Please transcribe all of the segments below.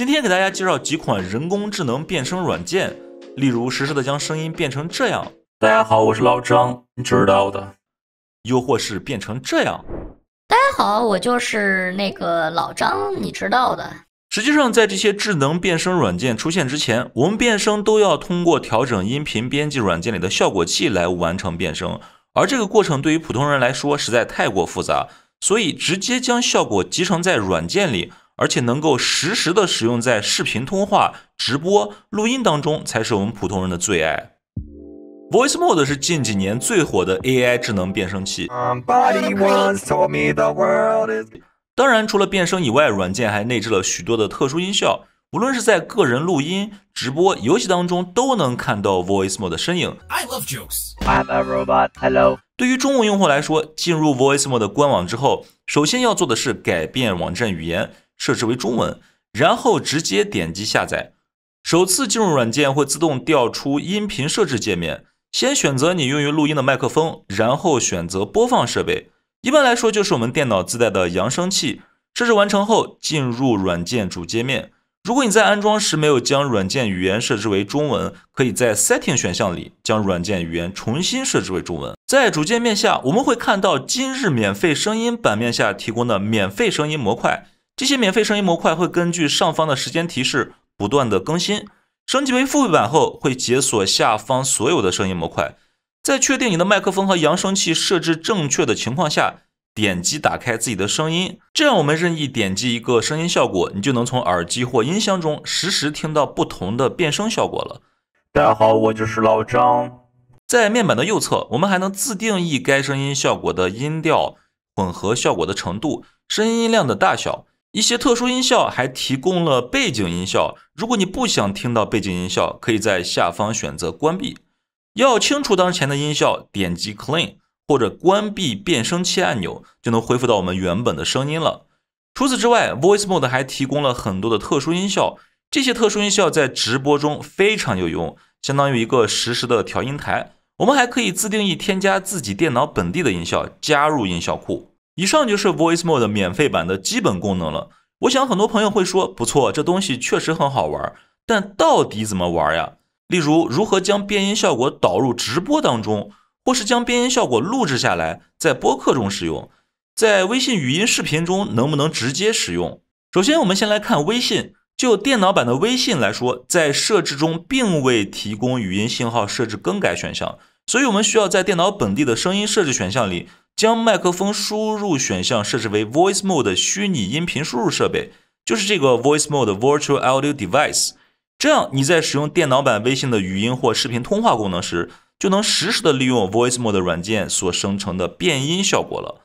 今天给大家介绍几款人工智能变声软件，例如实时的将声音变成这样。大家好，我是老张，你知道的。又或是变成这样。大家好，我就是那个老张，你知道的。实际上，在这些智能变声软件出现之前，我们变声都要通过调整音频编辑软件里的效果器来完成变声，而这个过程对于普通人来说实在太过复杂，所以直接将效果集成在软件里。而且能够实时的使用在视频通话、直播、录音当中，才是我们普通人的最爱。Voice Mode 是近几年最火的 AI 智能变声器。当然，除了变声以外，软件还内置了许多的特殊音效，无论是在个人录音、直播、游戏当中，都能看到 Voice Mode 的身影。对于中文用户来说，进入 Voice Mode 官网之后，首先要做的是改变网站语言。设置为中文，然后直接点击下载。首次进入软件会自动调出音频设置界面，先选择你用于录音的麦克风，然后选择播放设备。一般来说就是我们电脑自带的扬声器。设置完成后，进入软件主界面。如果你在安装时没有将软件语言设置为中文，可以在 Setting 选项里将软件语言重新设置为中文。在主界面下，我们会看到今日免费声音版面下提供的免费声音模块。这些免费声音模块会根据上方的时间提示不断的更新。升级为付费版后，会解锁下方所有的声音模块。在确定你的麦克风和扬声器设置正确的情况下，点击打开自己的声音。这样，我们任意点击一个声音效果，你就能从耳机或音箱中实时听到不同的变声效果了。大家好，我就是老张。在面板的右侧，我们还能自定义该声音效果的音调、混合效果的程度、声音量的大小。一些特殊音效还提供了背景音效，如果你不想听到背景音效，可以在下方选择关闭。要清除当前的音效，点击 Clean 或者关闭变声器按钮，就能恢复到我们原本的声音了。除此之外，Voice Mode 还提供了很多的特殊音效，这些特殊音效在直播中非常有用，相当于一个实时的调音台。我们还可以自定义添加自己电脑本地的音效，加入音效库。以上就是 Voice Mode 免费版的基本功能了。我想很多朋友会说，不错，这东西确实很好玩。但到底怎么玩呀？例如，如何将变音效果导入直播当中，或是将变音效果录制下来，在播客中使用？在微信语音视频中能不能直接使用？首先，我们先来看微信。就电脑版的微信来说，在设置中并未提供语音信号设置更改选项，所以我们需要在电脑本地的声音设置选项里。将麦克风输入选项设置为 Voice Mode 虚拟音频输入设备，就是这个 Voice Mode Virtual Audio Device。这样你在使用电脑版微信的语音或视频通话功能时，就能实时的利用 Voice Mode 软件所生成的变音效果了。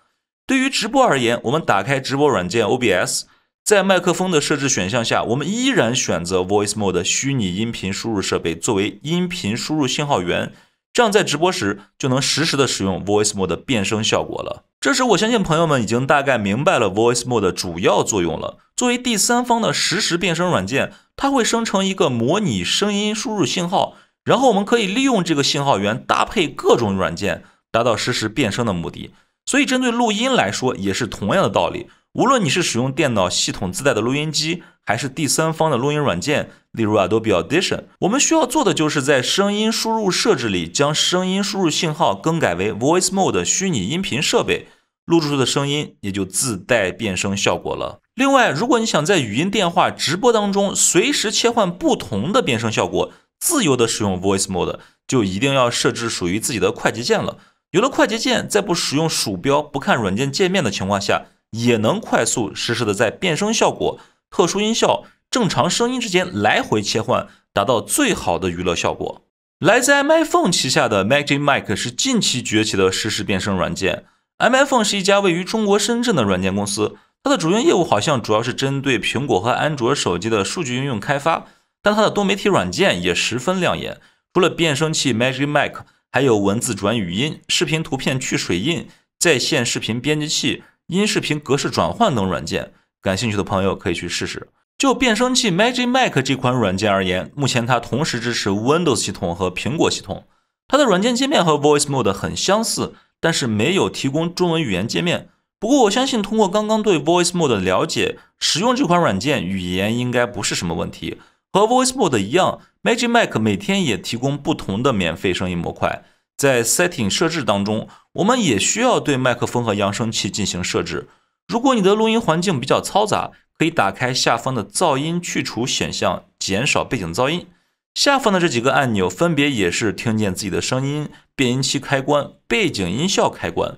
对于直播而言，我们打开直播软件 OBS，在麦克风的设置选项下，我们依然选择 Voice Mode 虚拟音频输入设备作为音频输入信号源。这样在直播时就能实时的使用 Voice Mode 的变声效果了。这时，我相信朋友们已经大概明白了 Voice Mode 的主要作用了。作为第三方的实时变声软件，它会生成一个模拟声音输入信号，然后我们可以利用这个信号源搭配各种软件，达到实时变声的目的。所以，针对录音来说，也是同样的道理。无论你是使用电脑系统自带的录音机，还是第三方的录音软件，例如 Adobe Audition，我们需要做的就是在声音输入设置里将声音输入信号更改为 Voice Mode 虚拟音频设备，录制出的声音也就自带变声效果了。另外，如果你想在语音电话直播当中随时切换不同的变声效果，自由的使用 Voice Mode，就一定要设置属于自己的快捷键了。有了快捷键，在不使用鼠标、不看软件界面的情况下。也能快速实时的在变声效果、特殊音效、正常声音之间来回切换，达到最好的娱乐效果。来自 m i h o n e 旗下的 Magic Mic 是近期崛起的实时变声软件。m i h o n e 是一家位于中国深圳的软件公司，它的主营业务好像主要是针对苹果和安卓手机的数据应用开发，但它的多媒体软件也十分亮眼。除了变声器 Magic Mic，还有文字转语音、视频图片去水印、在线视频编辑器。音视频格式转换等软件，感兴趣的朋友可以去试试。就变声器 Magic Mac 这款软件而言，目前它同时支持 Windows 系统和苹果系统。它的软件界面和 Voice Mode 很相似，但是没有提供中文语言界面。不过我相信，通过刚刚对 Voice Mode 的了解，使用这款软件语言应该不是什么问题。和 Voice Mode 一样，Magic Mac 每天也提供不同的免费声音模块。在 Setting 设置当中，我们也需要对麦克风和扬声器进行设置。如果你的录音环境比较嘈杂，可以打开下方的噪音去除选项，减少背景噪音。下方的这几个按钮分别也是听见自己的声音、变音器开关、背景音效开关。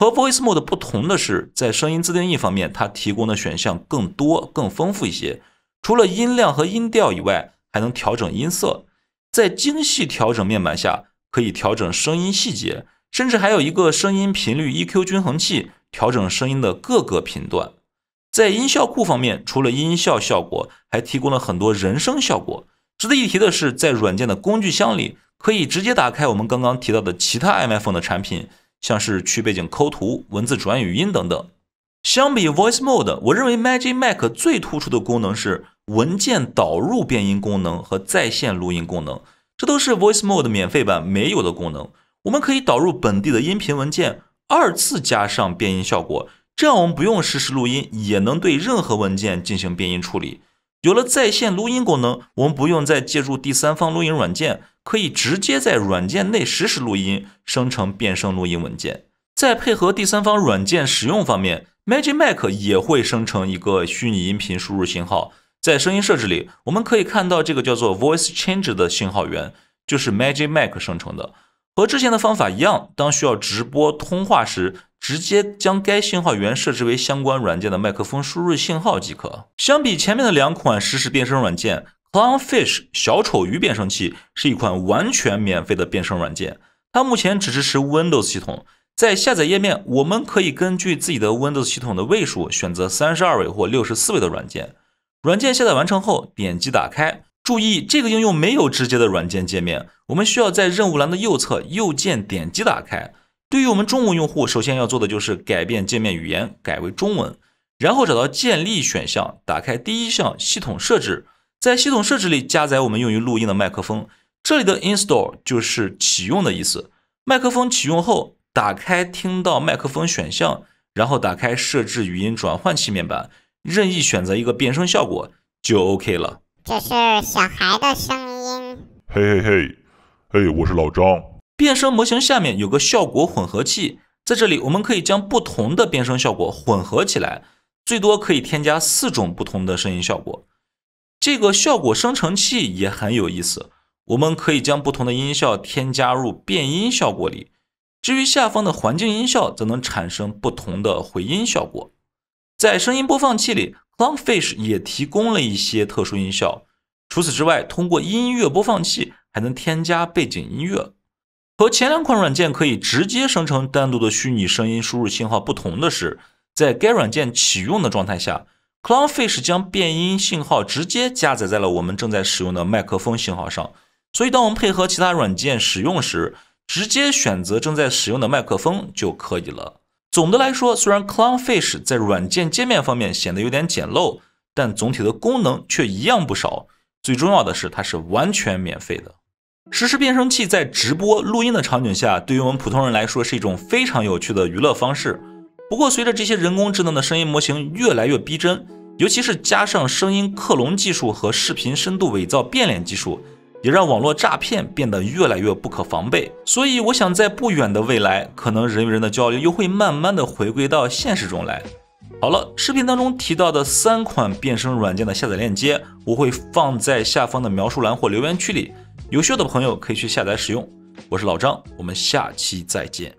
和 Voice Mode 不同的是，在声音自定义方面，它提供的选项更多、更丰富一些。除了音量和音调以外，还能调整音色。在精细调整面板下。可以调整声音细节，甚至还有一个声音频率 EQ 均衡器，调整声音的各个频段。在音效库方面，除了音效效果，还提供了很多人声效果。值得一提的是，在软件的工具箱里，可以直接打开我们刚刚提到的其他 i m n e 的产品，像是去背景、抠图、文字转语音等等。相比 Voice Mode，我认为 Magic Mac 最突出的功能是文件导入变音功能和在线录音功能。这都是 Voice Mode 免费版没有的功能。我们可以导入本地的音频文件，二次加上变音效果。这样我们不用实时录音，也能对任何文件进行变音处理。有了在线录音功能，我们不用再借助第三方录音软件，可以直接在软件内实时录音，生成变声录音文件。在配合第三方软件使用方面，Magic Mac 也会生成一个虚拟音频输入信号。在声音设置里，我们可以看到这个叫做 Voice Change 的信号源，就是 Magic Mac 生成的。和之前的方法一样，当需要直播通话时，直接将该信号源设置为相关软件的麦克风输入信号即可。相比前面的两款实时变声软件，Clownfish 小丑鱼变声器是一款完全免费的变声软件。它目前只支持 Windows 系统。在下载页面，我们可以根据自己的 Windows 系统的位数选择三十二位或六十四位的软件。软件下载完成后，点击打开。注意，这个应用没有直接的软件界面，我们需要在任务栏的右侧右键点击打开。对于我们中文用户，首先要做的就是改变界面语言，改为中文，然后找到建立选项，打开第一项系统设置，在系统设置里加载我们用于录音的麦克风。这里的 Install 就是启用的意思。麦克风启用后，打开听到麦克风选项，然后打开设置语音转换器面板。任意选择一个变声效果就 OK 了。这是小孩的声音。嘿嘿嘿，嘿，我是老张。变声模型下面有个效果混合器，在这里我们可以将不同的变声效果混合起来，最多可以添加四种不同的声音效果。这个效果生成器也很有意思，我们可以将不同的音效添加入变音效果里。至于下方的环境音效，则能产生不同的回音效果。在声音播放器里，Clownfish 也提供了一些特殊音效。除此之外，通过音乐播放器还能添加背景音乐。和前两款软件可以直接生成单独的虚拟声音输入信号不同的是，在该软件启用的状态下，Clownfish 将变音信号直接加载在了我们正在使用的麦克风信号上。所以，当我们配合其他软件使用时，直接选择正在使用的麦克风就可以了。总的来说，虽然 c l o w n f i s h 在软件界面方面显得有点简陋，但总体的功能却一样不少。最重要的是，它是完全免费的。实时变声器在直播、录音的场景下，对于我们普通人来说是一种非常有趣的娱乐方式。不过，随着这些人工智能的声音模型越来越逼真，尤其是加上声音克隆技术和视频深度伪造变脸技术，也让网络诈骗变得越来越不可防备，所以我想在不远的未来，可能人与人的交流又会慢慢的回归到现实中来。好了，视频当中提到的三款变声软件的下载链接，我会放在下方的描述栏或留言区里，有需要的朋友可以去下载使用。我是老张，我们下期再见。